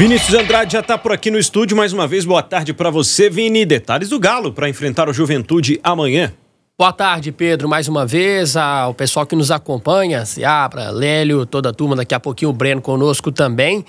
Vinícius Andrade já está por aqui no estúdio. Mais uma vez, boa tarde para você, Vini. Detalhes do Galo para enfrentar o Juventude amanhã. Boa tarde, Pedro. Mais uma vez, ao ah, pessoal que nos acompanha, Seabra, Lélio, toda a turma, daqui a pouquinho o Breno conosco também.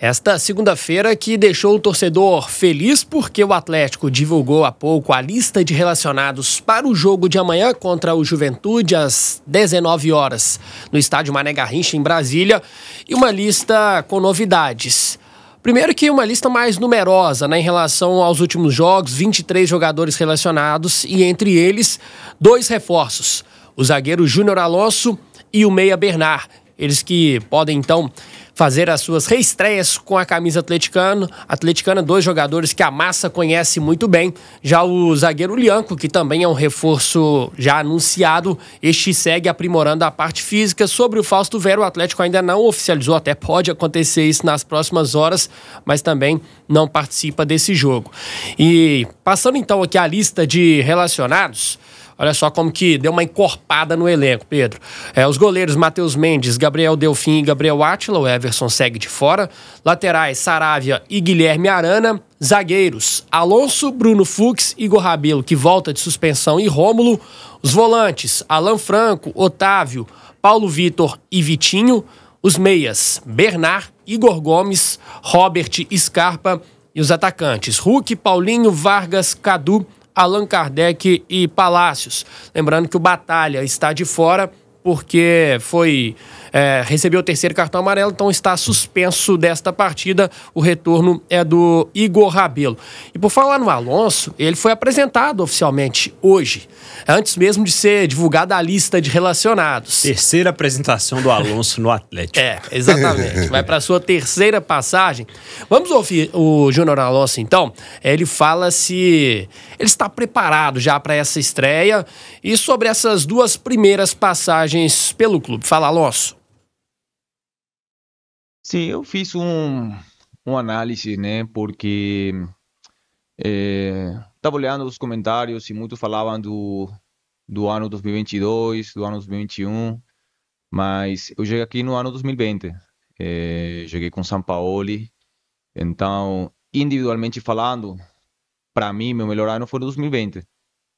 Esta segunda-feira que deixou o torcedor feliz porque o Atlético divulgou há pouco a lista de relacionados para o jogo de amanhã contra o Juventude às 19 horas no estádio Mané Garrincha em Brasília e uma lista com novidades. Primeiro que uma lista mais numerosa, né, em relação aos últimos jogos, 23 jogadores relacionados e entre eles dois reforços, o zagueiro Júnior Alonso e o meia Bernard. Eles que podem então fazer as suas reestreias com a camisa atleticana, atleticana, dois jogadores que a massa conhece muito bem. Já o zagueiro Lianco, que também é um reforço já anunciado, este segue aprimorando a parte física. Sobre o Fausto Vera, o Atlético ainda não oficializou, até pode acontecer isso nas próximas horas, mas também não participa desse jogo. E passando então aqui a lista de relacionados, Olha só como que deu uma encorpada no elenco, Pedro. É, os goleiros Matheus Mendes, Gabriel Delfim e Gabriel Átila, o Everson segue de fora. Laterais, Saravia e Guilherme Arana. Zagueiros, Alonso, Bruno Fux, Igor Rabelo, que volta de suspensão, e Rômulo. Os volantes, Alan Franco, Otávio, Paulo Vitor e Vitinho. Os meias, Bernard, Igor Gomes, Robert Scarpa. E os atacantes, Hulk, Paulinho, Vargas, Cadu, Allan Kardec e Palácios. Lembrando que o Batalha está de fora porque foi é, recebeu o terceiro cartão amarelo, então está suspenso desta partida. O retorno é do Igor Rabelo. E por falar no Alonso, ele foi apresentado oficialmente hoje, antes mesmo de ser divulgada a lista de relacionados. Terceira apresentação do Alonso no Atlético. É, exatamente. Vai para sua terceira passagem. Vamos ouvir o Júnior Alonso então. Ele fala se ele está preparado já para essa estreia e sobre essas duas primeiras passagens pelo clube. Fala, Alonso. Sim, eu fiz um, um análise, né? Porque estava é, olhando os comentários e muitos falavam do, do ano 2022, do ano 2021, mas eu cheguei aqui no ano 2020. É, cheguei com São Paulo, então individualmente falando, para mim meu melhor ano foi 2020.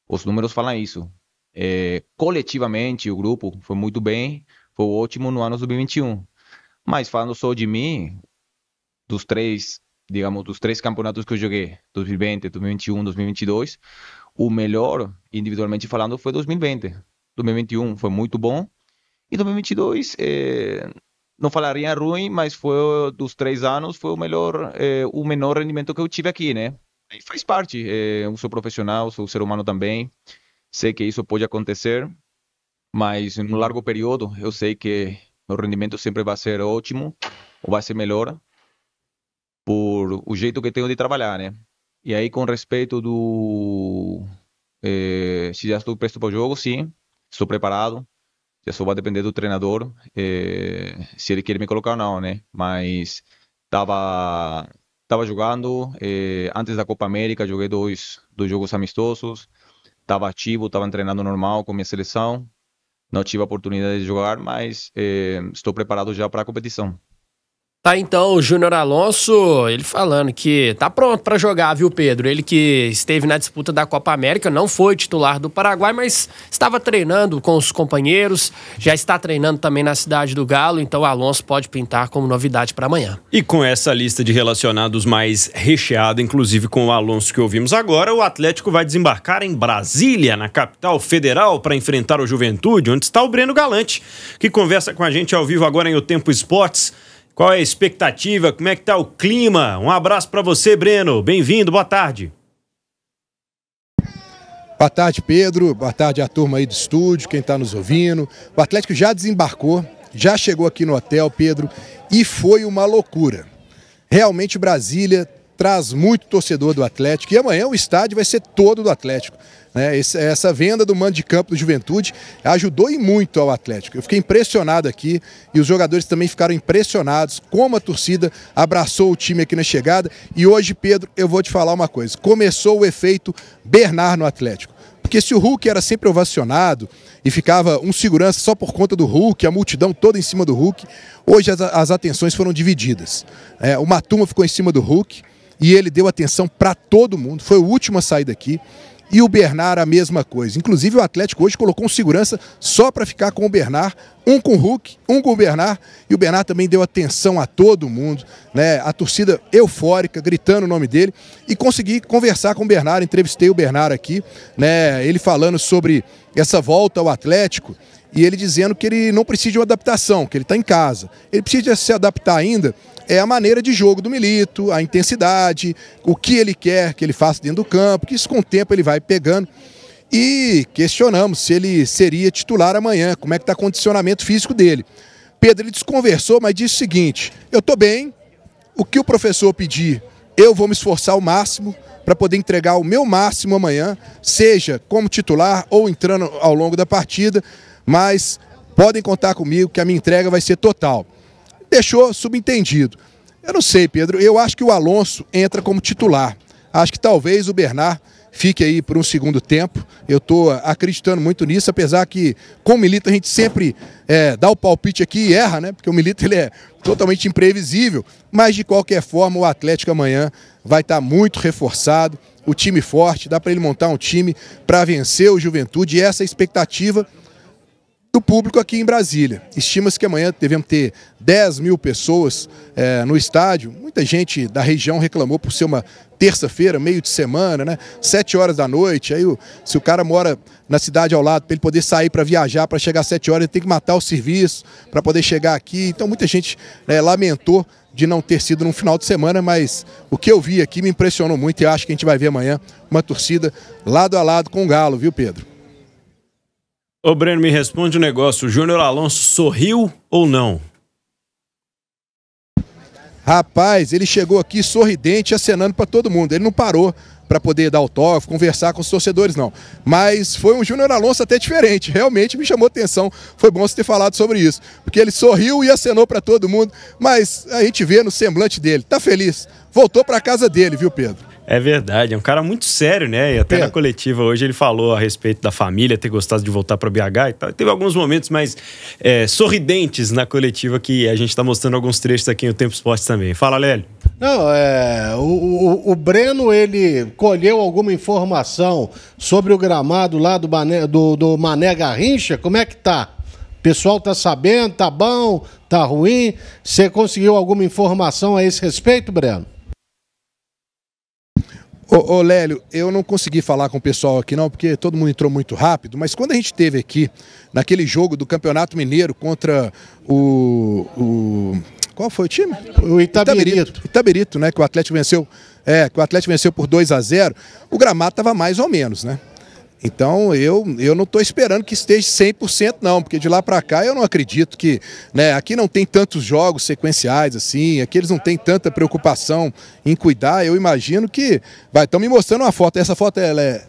Os números falam isso. É, coletivamente, o grupo foi muito bem, foi ótimo no ano 2021. Mas falando só de mim, dos três, digamos, dos três campeonatos que eu joguei, 2020, 2021, 2022, o melhor, individualmente falando, foi 2020. 2021 foi muito bom. E 2022, é, não falaria ruim, mas foi dos três anos, foi o melhor, é, o menor rendimento que eu tive aqui, né? E faz parte, é, eu sou profissional, sou ser humano também. Sei que isso pode acontecer, mas em um largo período eu sei que meu rendimento sempre vai ser ótimo ou vai ser melhor por o jeito que tenho de trabalhar, né? E aí com respeito do eh, se já estou presto para o jogo, sim, estou preparado. Já só vai depender do treinador eh, se ele quer me colocar ou não, né? Mas estava tava jogando eh, antes da Copa América, joguei dois, dois jogos amistosos estava ativo, estava treinando normal com minha seleção. Não tive a oportunidade de jogar, mas eh, estou preparado já para a competição. Tá então o Júnior Alonso, ele falando que tá pronto para jogar, viu, Pedro? Ele que esteve na disputa da Copa América, não foi titular do Paraguai, mas estava treinando com os companheiros, já está treinando também na cidade do Galo, então Alonso pode pintar como novidade para amanhã. E com essa lista de relacionados mais recheada, inclusive com o Alonso que ouvimos agora, o Atlético vai desembarcar em Brasília, na capital federal, para enfrentar o Juventude, onde está o Breno Galante, que conversa com a gente ao vivo agora em O Tempo Esportes. Qual é a expectativa? Como é que tá o clima? Um abraço para você, Breno. Bem-vindo, boa tarde. Boa tarde, Pedro. Boa tarde à turma aí do estúdio, quem está nos ouvindo. O Atlético já desembarcou, já chegou aqui no hotel, Pedro, e foi uma loucura. Realmente Brasília traz muito torcedor do Atlético e amanhã o estádio vai ser todo do Atlético. Né? essa venda do mando de campo do Juventude ajudou e muito ao Atlético. Eu fiquei impressionado aqui e os jogadores também ficaram impressionados como a torcida abraçou o time aqui na chegada. E hoje, Pedro, eu vou te falar uma coisa: começou o efeito Bernard no Atlético. Porque se o Hulk era sempre ovacionado e ficava um segurança só por conta do Hulk, a multidão toda em cima do Hulk, hoje as, as atenções foram divididas. É, uma turma ficou em cima do Hulk, e ele deu atenção para todo mundo, foi o último a sair daqui. E o Bernard, a mesma coisa. Inclusive, o Atlético hoje colocou um segurança só para ficar com o Bernard, um com o Hulk, um com o Bernard. E o Bernard também deu atenção a todo mundo, né? A torcida eufórica, gritando o nome dele. E consegui conversar com o Bernard, entrevistei o Bernard aqui, né? Ele falando sobre essa volta ao Atlético e ele dizendo que ele não precisa de uma adaptação, que ele está em casa. Ele precisa se adaptar ainda é a maneira de jogo do Milito, a intensidade, o que ele quer que ele faça dentro do campo, que isso com o tempo ele vai pegando. E questionamos se ele seria titular amanhã, como é que está o condicionamento físico dele. Pedro, ele desconversou, mas disse o seguinte, eu estou bem, o que o professor pedir, eu vou me esforçar ao máximo para poder entregar o meu máximo amanhã, seja como titular ou entrando ao longo da partida, mas podem contar comigo que a minha entrega vai ser total. Deixou subentendido. Eu não sei, Pedro, eu acho que o Alonso entra como titular. Acho que talvez o Bernard fique aí por um segundo tempo. Eu estou acreditando muito nisso, apesar que com o Milito a gente sempre é, dá o palpite aqui e erra, né? Porque o Milito ele é totalmente imprevisível. Mas de qualquer forma, o Atlético amanhã vai estar tá muito reforçado, o time forte, dá para ele montar um time para vencer o Juventude. E essa é a expectativa do público aqui em Brasília. Estima-se que amanhã devemos ter 10 mil pessoas é, no estádio. Muita gente da região reclamou por ser uma terça-feira, meio de semana, né? Sete horas da noite. Aí, o, se o cara mora na cidade ao lado, para ele poder sair para viajar, para chegar às sete horas, ele tem que matar o serviço para poder chegar aqui. Então, muita gente né, lamentou de não ter sido num final de semana, mas o que eu vi aqui me impressionou muito e acho que a gente vai ver amanhã uma torcida lado a lado com o Galo, viu, Pedro? Ô Breno, me responde um negócio. O Júnior Alonso sorriu ou não? Rapaz, ele chegou aqui sorridente, acenando para todo mundo. Ele não parou para poder dar autógrafo, conversar com os torcedores, não. Mas foi um Júnior Alonso até diferente. Realmente me chamou atenção. Foi bom você ter falado sobre isso. Porque ele sorriu e acenou para todo mundo. Mas a gente vê no semblante dele. Tá feliz. Voltou para casa dele, viu, Pedro? É verdade, é um cara muito sério, né? E até na coletiva hoje ele falou a respeito da família, ter gostado de voltar para BH e tal. Teve alguns momentos mais é, sorridentes na coletiva que a gente está mostrando alguns trechos aqui no Tempo Esporte também. Fala, Lélio. Não, é, o, o, o, Breno, ele colheu alguma informação sobre o gramado lá do, Mané, do, do Mané Garrincha? Como é que tá? O pessoal tá sabendo? Tá bom? Tá ruim? Você conseguiu alguma informação a esse respeito, Breno? Ô, ô, Lélio, eu não consegui falar com o pessoal aqui não, porque todo mundo entrou muito rápido, mas quando a gente teve aqui, naquele jogo do Campeonato Mineiro contra o... o qual foi o time? O Itabirito. Itabirito, né, que o Atlético venceu, é, que o Atlético venceu por 2 a 0 o gramado estava mais ou menos, né? Então eu, eu não estou esperando que esteja 100% não, porque de lá para cá eu não acredito que, né, aqui não tem tantos jogos sequenciais assim, aqui eles não têm tanta preocupação em cuidar, eu imagino que, vai, estão me mostrando uma foto, essa foto ela é,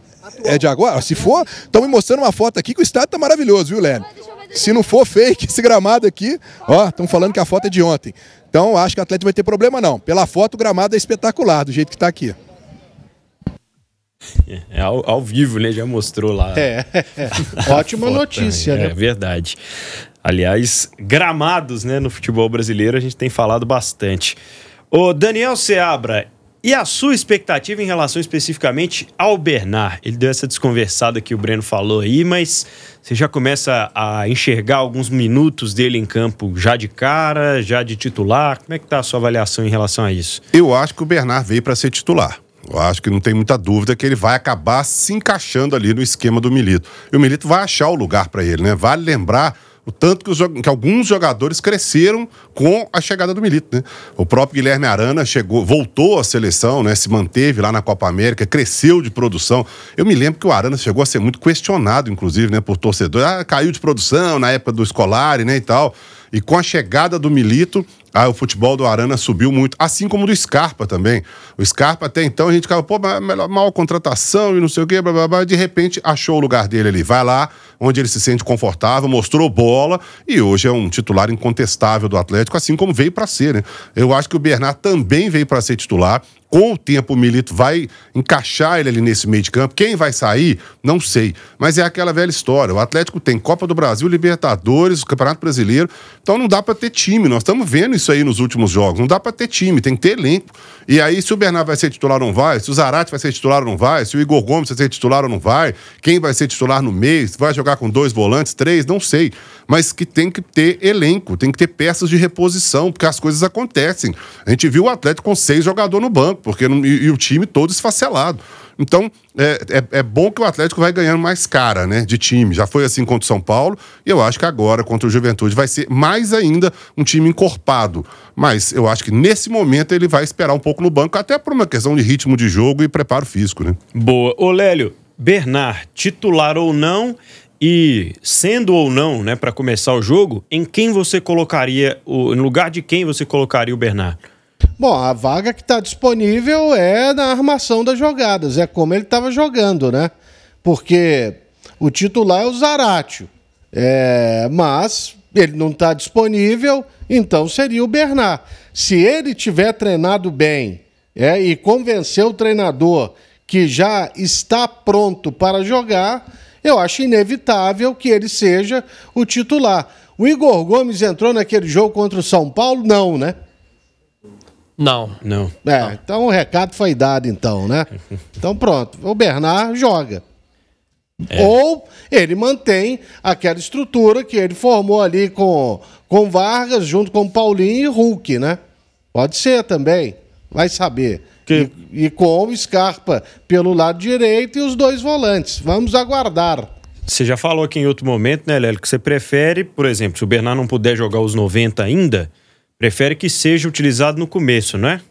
é de agora? Se for, estão me mostrando uma foto aqui que o estádio está maravilhoso, viu, Lélio? Se não for fake esse gramado aqui, ó, estão falando que a foto é de ontem. Então acho que o Atlético vai ter problema não, pela foto o gramado é espetacular, do jeito que está aqui. É, é, ao, ao, vivo, né? Já mostrou lá. É. é. Ótima né? notícia, né? É verdade. Aliás, gramados, né? No futebol brasileiro a gente tem falado bastante. O Daniel Seabra, e a sua expectativa em relação especificamente ao Bernard? Ele deu essa desconversada que o Breno falou aí, mas você já começa a enxergar alguns minutos dele em campo já de cara, já de titular? Como é que tá a sua avaliação em relação a isso? Eu acho que o Bernard veio para ser titular. Eu acho que não tem muita dúvida que ele vai acabar se encaixando ali no esquema do Milito. E o Milito vai achar o lugar para ele, né? Vale lembrar o tanto que, os, que, alguns jogadores cresceram com a chegada do Milito, né? O próprio Guilherme Arana chegou, voltou à seleção, né? Se manteve lá na Copa América, cresceu de produção. Eu me lembro que o Arana chegou a ser muito questionado, inclusive, né? Por torcedor. Ah, caiu de produção na época do Escolari, né? E tal. E com a chegada do Milito, ah, o futebol do Arana subiu muito, assim como do Scarpa também. O Scarpa até então a gente ficava, pô, é melhor, mal contratação e não sei o quê, blá, blá, blá. De repente achou o lugar dele ali. Vai lá, onde ele se sente confortável, mostrou bola e hoje é um titular incontestável do Atlético, assim como veio para ser, né? Eu acho que o Bernard também veio para ser titular. Com o tempo, o Milito vai encaixar ele ali nesse meio de campo. Quem vai sair, não sei. Mas é aquela velha história. O Atlético tem Copa do Brasil, Libertadores, o Campeonato Brasileiro. Então não dá para ter time. Nós estamos vendo isso isso aí nos últimos jogos. Não dá para ter time, tem que ter elenco. E aí, se o Bernardo vai ser titular ou não vai, se o Zarate vai ser titular ou não vai, se o Igor Gomes vai ser titular ou não vai, quem vai ser titular no mês, vai jogar com dois volantes, três, não sei. Mas que tem que ter elenco, tem que ter peças de reposição, porque as coisas acontecem. A gente viu o Atlético com seis jogadores no banco, porque e, e o time todo esfacelado. Então, é, é, é, bom que o Atlético vai ganhando mais cara, né? De time. Já foi assim contra o São Paulo. E eu acho que agora, contra o Juventude, vai ser mais ainda um time encorpado. Mas eu acho que nesse momento ele vai esperar um pouco no banco, até por uma questão de ritmo de jogo e preparo físico, né? Boa. Ô, Lélio, Bernard, titular ou não, e sendo ou não, né, para começar o jogo, em quem você colocaria, o, no lugar de quem você colocaria o Bernard? Bom, a vaga que está disponível é na armação das jogadas, é como ele estava jogando, né? Porque o titular é o Zarate, é, mas ele não está disponível, então seria o Bernard. Se ele tiver treinado bem é, e convencer o treinador que já está pronto para jogar, eu acho inevitável que ele seja o titular. O Igor Gomes entrou naquele jogo contra o São Paulo? Não, né? Não. Não. É, não. então o recado foi dado, então, né? Então pronto. O Bernard joga. É. Ou ele mantém aquela estrutura que ele formou ali com, com Vargas, junto com Paulinho e Hulk, né? Pode ser também. Vai saber. Que... E, e com o Scarpa pelo lado direito e os dois volantes. Vamos aguardar. Você já falou aqui em outro momento, né, Lélio, que você prefere, por exemplo, se o Bernard não puder jogar os 90 ainda, Prefere que seja utilizado no começo, não é?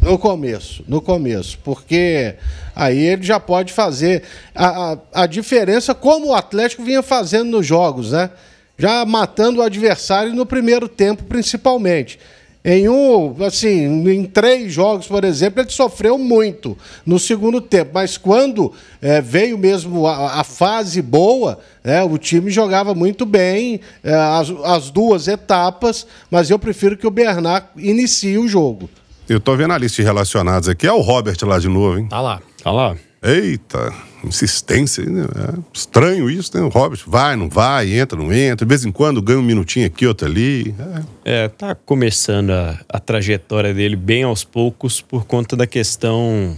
No começo, no começo, porque aí ele já pode fazer a, a, a diferença como o Atlético vinha fazendo nos jogos, né? Já matando o adversário no primeiro tempo, principalmente. Em um, assim, em três jogos, por exemplo, ele sofreu muito no segundo tempo. Mas quando é, veio mesmo a, a fase boa, né, o time jogava muito bem é, as, as, duas etapas, mas eu prefiro que o Bernard inicie o jogo. Eu estou vendo a lista de relacionados aqui. É o Robert lá de novo, hein? Tá lá. Tá lá. Eita, insistência, né? é estranho isso, né? O Robert vai, não vai, entra, não entra, de vez em quando ganha um minutinho aqui, outro ali. É, é tá começando a, a, trajetória dele bem aos poucos por conta da questão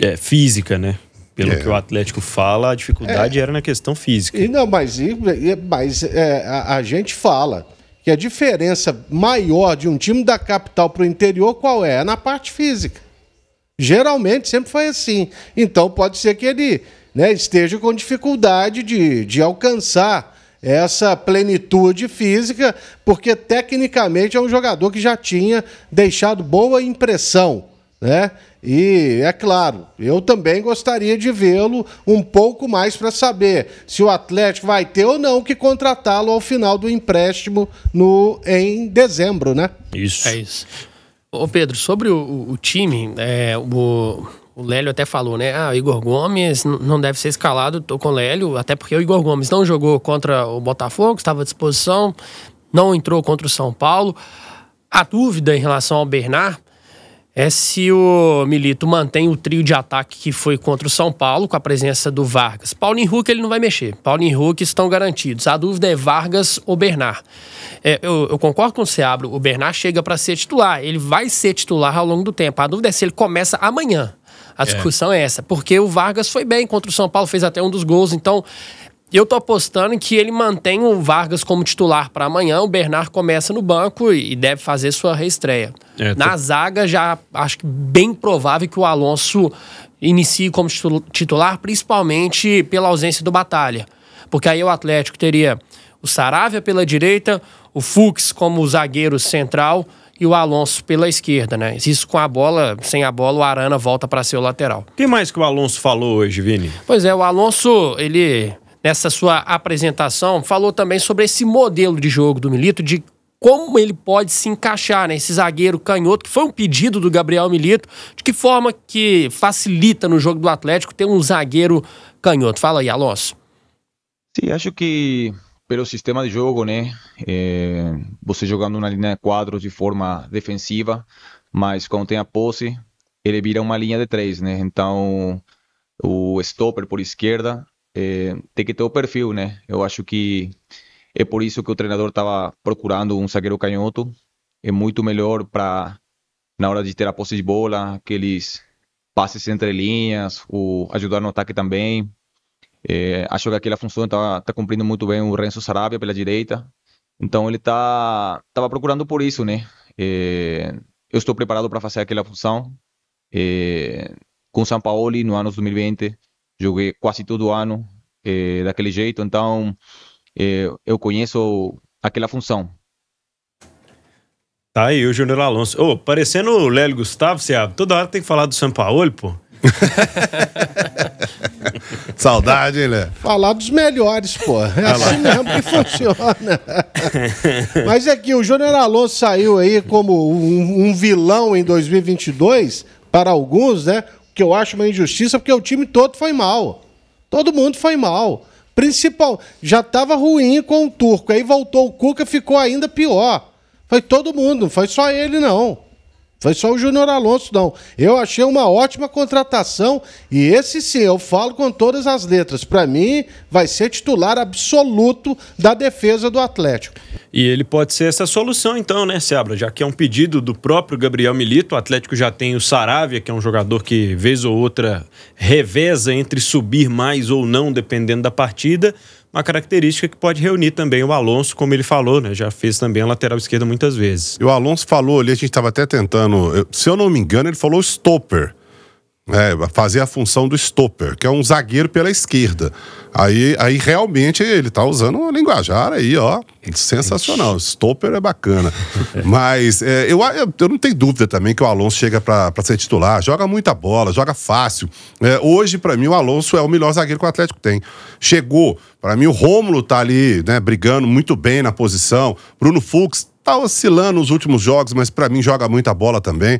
é, física, né? Pelo é. que o Atlético fala, a dificuldade é. era na questão física. E não, mas, mas é, a, a gente fala que a diferença maior de um time da capital para o interior qual é? É na parte física. Geralmente sempre foi assim. Então pode ser que ele né, esteja com dificuldade de, de alcançar essa plenitude física, porque tecnicamente é um jogador que já tinha deixado boa impressão. Né? E é claro, eu também gostaria de vê-lo um pouco mais para saber se o Atlético vai ter ou não que contratá-lo ao final do empréstimo no, em dezembro, né? Isso. É isso. Ô Pedro, sobre o, o time, é, o, o Lélio até falou, né? Ah, o Igor Gomes não deve ser escalado, tô com o Lélio, até porque o Igor Gomes não jogou contra o Botafogo, estava à disposição, não entrou contra o São Paulo. A dúvida em relação ao Bernard, é se o Milito mantém o trio de ataque que foi contra o São Paulo, com a presença do Vargas. Paulinho Huck ele não vai mexer. Paulinho Huck estão garantidos. A dúvida é Vargas ou Bernard. É, eu, eu, concordo com o Seabro. O Bernard chega para ser titular. Ele vai ser titular ao longo do tempo. A dúvida é se ele começa amanhã. A é. discussão é. é essa. Porque o Vargas foi bem contra o São Paulo, fez até um dos gols. Então, e eu tô apostando que ele mantém o Vargas como titular para amanhã. O Bernard começa no banco e deve fazer sua reestreia. É, Na tá. zaga, já acho que bem provável que o Alonso inicie como titular, principalmente pela ausência do Batalha. Porque aí o Atlético teria o Saravia pela direita, o Fux como zagueiro central e o Alonso pela esquerda, né? Isso com a bola, sem a bola, o Arana volta para ser o lateral. O que mais que o Alonso falou hoje, Vini? Pois é, o Alonso, ele nessa sua apresentação, falou também sobre esse modelo de jogo do Milito, de como ele pode se encaixar nesse né? zagueiro canhoto, que foi um pedido do Gabriel Milito, de que forma que facilita no jogo do Atlético ter um zagueiro canhoto. Fala aí, Alonso. Sim, acho que pelo sistema de jogo, né? É, você jogando na linha de quadros de forma defensiva, mas quando tem a posse, ele vira uma linha de três, né? Então, o stopper por esquerda é, eh, tem que ter o perfil, né? Eu acho que é por isso que o treinador estava procurando um zagueiro canhoto. É muito melhor para, na hora de ter a posse de bola, aqueles passes entre linhas, o ajudar no ataque também. É, acho que aquela função está tá cumprindo muito bem o Renzo Sarabia pela direita. Então ele tá estava procurando por isso, né? É, eu estou preparado para fazer aquela função. É, com o São Paulo no ano 2020 joguei quase todo ano é, daquele jeito, então é, eu conheço aquela função. Tá aí o Júnior Alonso. Ô, oh, parecendo o Lélio Gustavo, você toda hora tem que falar do Sampaoli, pô. Saudade, hein, Falar dos melhores, pô. É assim mesmo que funciona. Mas é que o Júnior Alonso saiu aí como um, um vilão em 2022, para alguns, né? que eu acho uma injustiça, porque o time todo foi mal. Todo mundo foi mal. Principal, já estava ruim com o Turco, aí voltou o Cuca, ficou ainda pior. Foi todo mundo, não foi só ele não. Foi só o Júnior Alonso, não. Eu achei uma ótima contratação e esse sim, eu falo com todas as letras. Para mim, vai ser titular absoluto da defesa do Atlético. E ele pode ser essa solução, então, né, Sebra? Já que é um pedido do próprio Gabriel Milito, o Atlético já tem o Saravia, que é um jogador que, vez ou outra, reveza entre subir mais ou não, dependendo da partida uma característica que pode reunir também o Alonso, como ele falou, né? Já fez também a lateral esquerda muitas vezes. E o Alonso falou ali, a gente estava até tentando, se eu não me engano, ele falou stopper. É, fazer a função do stopper, que é um zagueiro pela esquerda. Aí, aí realmente ele tá usando uma linguajar aí, ó, sensacional. Stopper é bacana. Mas é, eu, eu não tenho dúvida também que o Alonso chega para ser titular, joga muita bola, joga fácil. É, hoje, para mim, o Alonso é o melhor zagueiro que o Atlético tem. Chegou, para mim, o Rômulo tá ali, né, brigando muito bem na posição. Bruno Fux tá oscilando nos últimos jogos, mas para mim joga muita bola também.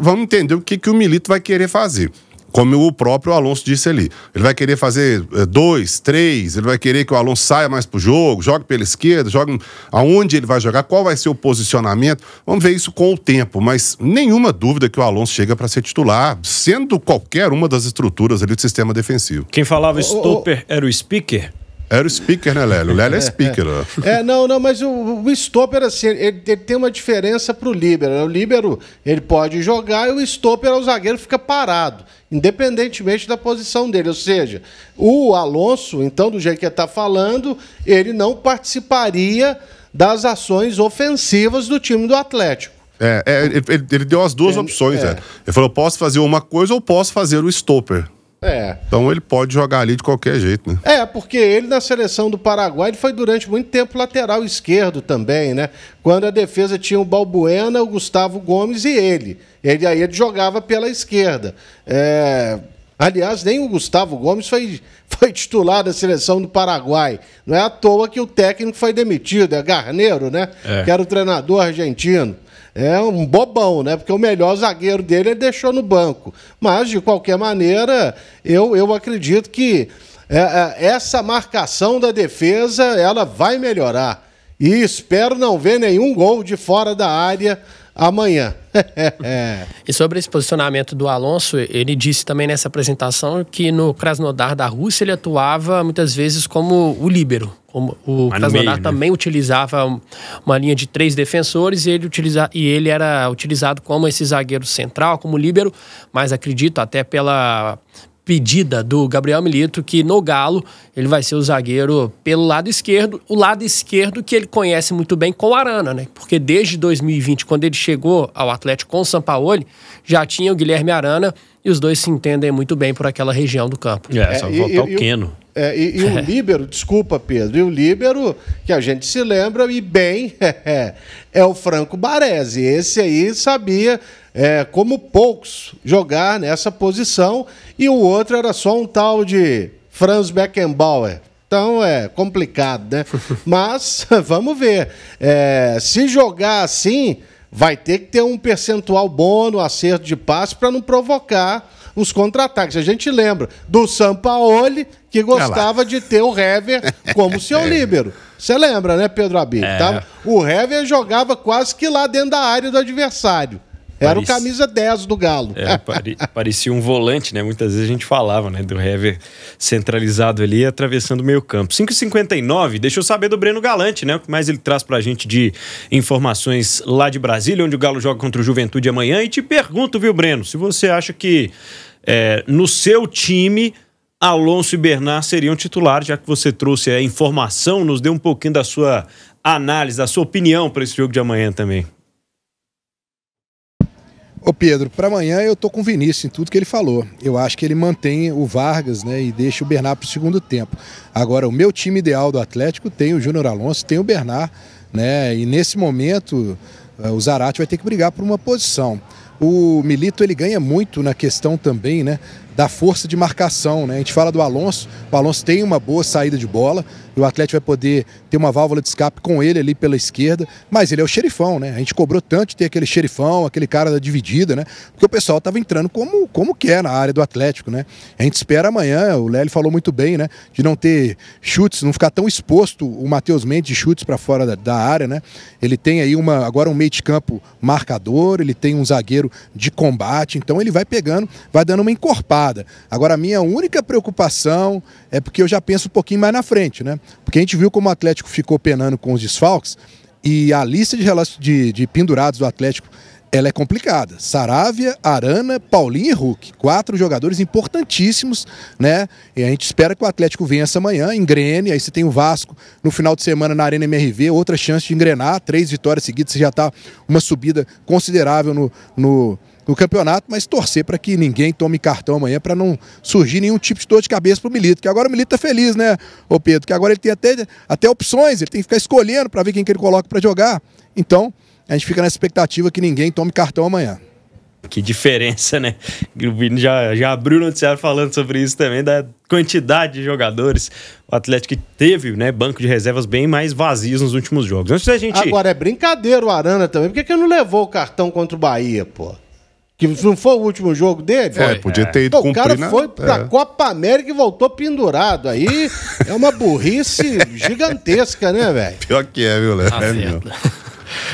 Vamos entender o que, que o Milito vai querer fazer como o próprio Alonso disse ali. Ele vai querer fazer eh, dois, três, ele vai querer que o Alonso saia mais pro jogo, jogue pela esquerda, jogue aonde ele vai jogar, qual vai ser o posicionamento. Vamos ver isso com o tempo, mas nenhuma dúvida que o Alonso chega para ser titular, sendo qualquer uma das estruturas ali do sistema defensivo. Quem falava oh, oh, era o Speaker? Era o speaker, né, Lélio? O Lélio é, é. speaker. Né? É, não, não, mas o, o stopper, assim, ele, ele, tem uma diferença pro líbero. Né? O líbero, ele pode jogar e o stopper é o zagueiro fica parado, independentemente da posição dele. Ou seja, o Alonso, então, do jeito que ele tá falando, ele não participaria das ações ofensivas do time do Atlético. É, é ele, ele, deu as duas ele, opções, é. Né? Ele falou, posso fazer uma coisa ou posso fazer o stopper. É. Então ele pode jogar ali de qualquer jeito, né? É, porque ele na seleção do Paraguai ele foi durante muito tempo lateral esquerdo também, né? Quando a defesa tinha o Balbuena, o Gustavo Gomes e ele. Ele aí ele jogava pela esquerda. É... Aliás, nem o Gustavo Gomes foi, foi titular da seleção do Paraguai. Não é à toa que o técnico foi demitido, é Garneiro, né? É. Que era o treinador argentino é um bobão, né? Porque o melhor zagueiro dele ele deixou no banco. Mas, de qualquer maneira, eu, eu acredito que é, é, essa marcação da defesa ela vai melhorar. E espero não ver nenhum gol de fora da área amanhã. e sobre esse posicionamento do Alonso, ele disse também nessa apresentação que no Krasnodar da Rússia ele atuava muitas vezes como o líbero. Como o Mas Krasnodar meio, né? também utilizava uma linha de três defensores e ele, utiliza, e ele era utilizado como esse zagueiro central, como líbero, mas acredito até pela, pedida do Gabriel Milito que no Galo ele vai ser o zagueiro pelo lado esquerdo, o lado esquerdo que ele conhece muito bem com o Arana, né? Porque desde 2020, quando ele chegou ao Atlético com o Sampaoli, já tinha o Guilherme Arana e os dois se entendem muito bem por aquela região do campo. É, só é, voltar e, o Queno. É, e, e, o é. líbero, desculpa, Pedro, e o líbero, que a gente se lembra, e bem, é, é o Franco Baresi. Esse aí sabia, é, como poucos, jogar nessa posição, e o outro era só um tal de Franz Beckenbauer. Então é complicado, né? Mas vamos ver. É, se jogar assim, vai ter que ter um percentual bom no acerto de passe para não provocar os contra-ataques. A gente lembra do Sampaoli, que gostava de ter o Hever como seu líbero. Você lembra, né, Pedro Abir? É. Tá? O Hever jogava quase que lá dentro da área do adversário. Era o camisa 10 do Galo. É, pare... parecia um volante, né? Muitas vezes a gente falava, né? Do Hever centralizado ali, atravessando o meio campo. 5,59, deixa eu saber do Breno Galante, né? O que mais ele traz pra gente de informações lá de Brasília, onde o Galo joga contra o Juventude amanhã. E te pergunto, viu, Breno, se você acha que é, no seu time... Alonso e Bernard seriam titulares, já que você trouxe a informação, nos deu um pouquinho da sua análise, da sua opinião para esse jogo de amanhã também. Ô Pedro, para amanhã eu tô com o Vinícius em tudo que ele falou. Eu acho que ele mantém o Vargas, né, e deixa o Bernard para o segundo tempo. Agora, o meu time ideal do Atlético tem o Júnior Alonso, tem o Bernard, né, e nesse momento eh, o Zarate vai ter que brigar por uma posição. O Milito ele ganha muito na questão também, né, da força de marcação. Né? A gente fala do Alonso, o Alonso tem uma boa saída de bola, e o Atlético vai poder ter uma válvula de escape com ele ali pela esquerda, mas ele é o xerifão, né? A gente cobrou tanto de ter aquele xerifão, aquele cara da dividida, né? Porque o pessoal estava entrando como, como quer na área do Atlético, né? A gente espera amanhã, o Lélio falou muito bem, né? De não ter chutes, não ficar tão exposto o Matheus Mendes de chutes para fora da, da, área, né? Ele tem aí uma, agora um meio de campo marcador, ele tem um zagueiro de combate, então ele vai pegando, vai dando uma encorpada preocupada. Agora, a minha única preocupação é porque eu já penso um pouquinho mais na frente, né? Porque a gente viu como o Atlético ficou penando com os desfalques e a lista de, de, de pendurados do Atlético ela é complicada. Saravia, Arana, Paulinho e Hulk. Quatro jogadores importantíssimos, né? E a gente espera que o Atlético venha essa manhã, engrene. Aí você tem o Vasco no final de semana na Arena MRV, outra chance de engrenar. Três vitórias seguidas, você já está uma subida considerável no, no do campeonato, mas torcer para que ninguém tome cartão amanhã para não surgir nenhum tipo de dor de cabeça para o Milito, que agora o Milito está feliz, né, ô Pedro, que agora ele tem até, até opções, ele tem que ficar escolhendo para ver quem que ele coloca para jogar. Então, a gente fica na expectativa que ninguém tome cartão amanhã. Que diferença, né? O Vini já, já abriu o noticiário falando sobre isso também, da quantidade de jogadores. O Atlético teve, né, banco de reservas bem mais vazios nos últimos jogos. Antes da gente... Agora, é brincadeira o Arana também. Por que, que não levou o cartão contra o Bahia, pô? Que não foi o último jogo dele? Foi, é, podia ter ido então, cumprir. O cara foi pra é. Copa América e voltou pendurado. Aí é uma burrice gigantesca, né, velho? Pior que é, viu, Léo? Tá é,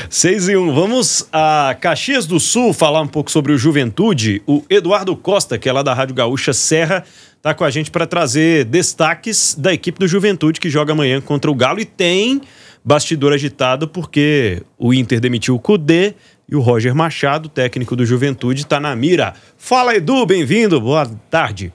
6 e 1. Vamos a Caxias do Sul falar um pouco sobre o Juventude. O Eduardo Costa, que é lá da Rádio Gaúcha Serra, tá com a gente para trazer destaques da equipe do Juventude que joga amanhã contra o Galo e tem bastidor agitado porque o Inter demitiu o Cudê, e o Roger Machado, técnico do Juventude, está na mira. Fala, Edu, bem-vindo. Boa tarde.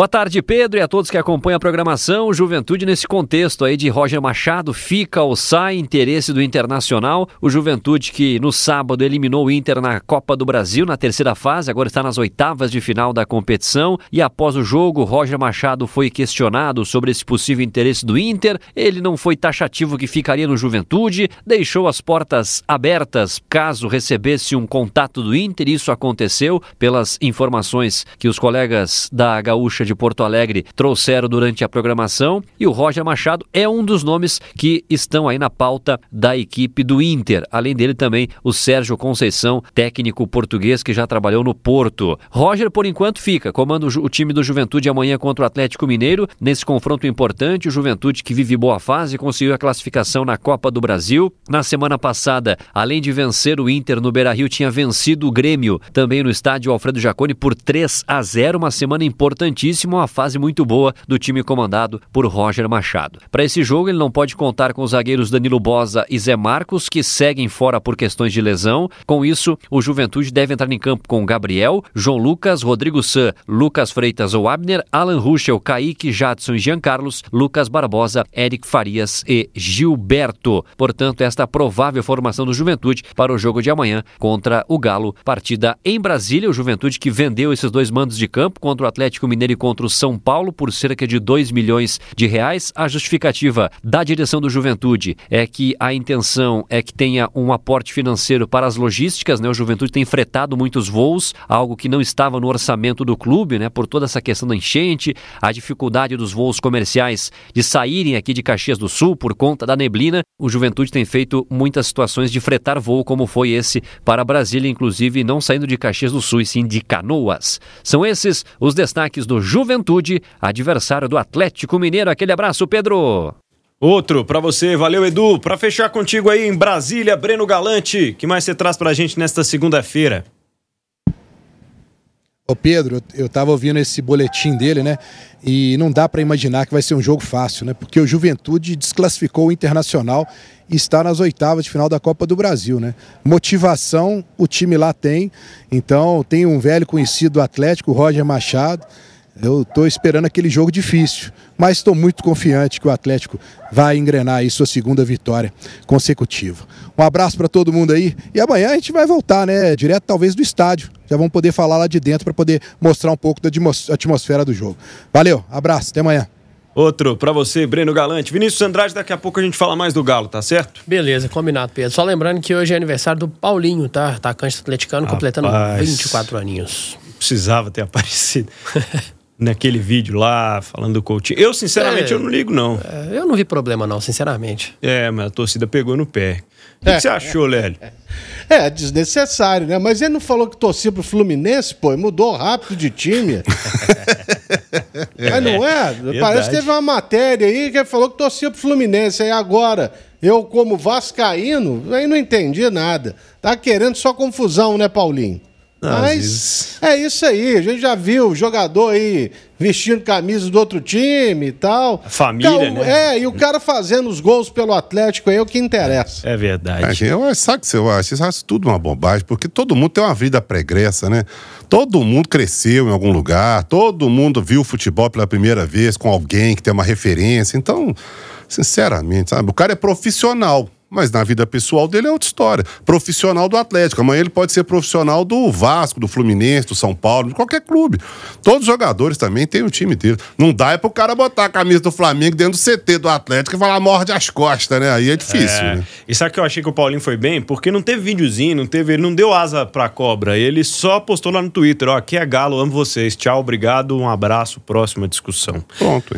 Boa tarde, Pedro, e a todos que acompanham a programação. Juventude nesse contexto aí de Roger Machado, fica ou sai interesse do Internacional. O Juventude que no sábado eliminou o Inter na Copa do Brasil, na terceira fase, agora está nas oitavas de final da competição. E após o jogo, Roger Machado foi questionado sobre esse possível interesse do Inter. Ele não foi taxativo que ficaria no Juventude, deixou as portas abertas caso recebesse um contato do Inter. Isso aconteceu pelas informações que os colegas da Gaúcha de Porto Alegre trouxeram durante a programação. E o Roger Machado é um dos nomes que estão aí na pauta da equipe do Inter. Além dele também o Sérgio Conceição, técnico português que já trabalhou no Porto. Roger, por enquanto, fica. comando o time do Juventude amanhã contra o Atlético Mineiro. Nesse confronto importante, o Juventude que vive boa fase conseguiu a classificação na Copa do Brasil. Na semana passada, além de vencer o Inter no Beira-Rio, tinha vencido o Grêmio também no estádio Alfredo Jaconi por 3 a 0, uma semana importantíssima importantíssimo, uma fase muito boa do time comandado por Roger Machado. Para esse jogo, ele não pode contar com os zagueiros Danilo Bosa e Zé Marcos, que seguem fora por questões de lesão. Com isso, o Juventude deve entrar em campo com Gabriel, João Lucas, Rodrigo San, Lucas Freitas ou Abner, Alan Ruschel, Kaique, Jadson e Jean Carlos, Lucas Barbosa, Eric Farias e Gilberto. Portanto, esta provável formação do Juventude para o jogo de amanhã contra o Galo. Partida em Brasília, o Juventude que vendeu esses dois mandos de campo contra o Atlético Mineiro e contra o São Paulo por cerca de 2 milhões de reais. A justificativa da direção do Juventude é que a intenção é que tenha um aporte financeiro para as logísticas, né? O Juventude tem fretado muitos voos, algo que não estava no orçamento do clube, né? Por toda essa questão da enchente, a dificuldade dos voos comerciais de saírem aqui de Caxias do Sul por conta da neblina. O Juventude tem feito muitas situações de fretar voo, como foi esse para Brasília, inclusive não saindo de Caxias do Sul e sim de Canoas. São esses os destaques do Juventude, adversário do Atlético Mineiro. Aquele abraço, Pedro. Outro para você, valeu Edu. Para fechar contigo aí em Brasília, Breno Galante, que mais você traz para a gente nesta segunda-feira? Ô Pedro, eu estava ouvindo esse boletim dele, né? E não dá para imaginar que vai ser um jogo fácil, né? Porque o Juventude desclassificou o Internacional e está nas oitavas de final da Copa do Brasil, né? Motivação o time lá tem. Então, tem um velho conhecido do Atlético, Roger Machado, eu estou esperando aquele jogo difícil, mas estou muito confiante que o Atlético vai engrenar aí sua segunda vitória consecutiva. Um abraço para todo mundo aí e amanhã a gente vai voltar, né? Direto talvez do estádio. Já vamos poder falar lá de dentro para poder mostrar um pouco da atmosfera do jogo. Valeu, abraço, até amanhã. Outro para você, Breno Galante. Vinícius Andrade, daqui a pouco a gente fala mais do Galo, tá certo? Beleza, combinado, Pedro. Só lembrando que hoje é aniversário do Paulinho, tá? Atacante atleticano, Rapaz, completando 24 aninhos. Precisava ter aparecido. naquele vídeo lá, falando do Coutinho. Eu, sinceramente, é, eu não ligo, não. É, eu não vi problema, não, sinceramente. É, mas a torcida pegou no pé. O que, é, que você achou, Lélio? É, é desnecessário, né? Mas ele não falou que torcia pro Fluminense, pô, mudou rápido de time. é, não é? Verdade. É, Parece que teve uma matéria aí que falou que torcia pro Fluminense, aí agora... Eu, como vascaíno, aí não entendi nada. Tá querendo só confusão, né, Paulinho? Mas é isso aí. A gente já viu jogador aí vestindo camisa do outro time e tal. A família, então, né? É, e o cara fazendo os gols pelo Atlético aí é o que interessa. É verdade. É, eu, sabe o que você acha? Eu acho tudo uma bobagem, porque todo mundo tem uma vida pregressa, né? Todo mundo cresceu em algum lugar, todo mundo viu o futebol pela primeira vez com alguém que tem uma referência. Então, sinceramente, sabe? O cara é profissional. Mas na vida pessoal dele é outra história. Profissional do Atlético. Amanhã ele pode ser profissional do Vasco, do Fluminense, do São Paulo, de qualquer clube. Todos os jogadores também têm o time dele. Não dá é pro cara botar a camisa do Flamengo dentro do CT do Atlético e falar morde as costas, né? Aí é difícil. É. Né? E sabe que eu achei que o Paulinho foi bem? Porque não teve videozinho, não teve. Ele não deu asa pra cobra. Ele só postou lá no Twitter: ó, aqui é Galo, amo vocês. Tchau, obrigado, um abraço, próxima discussão. Pronto.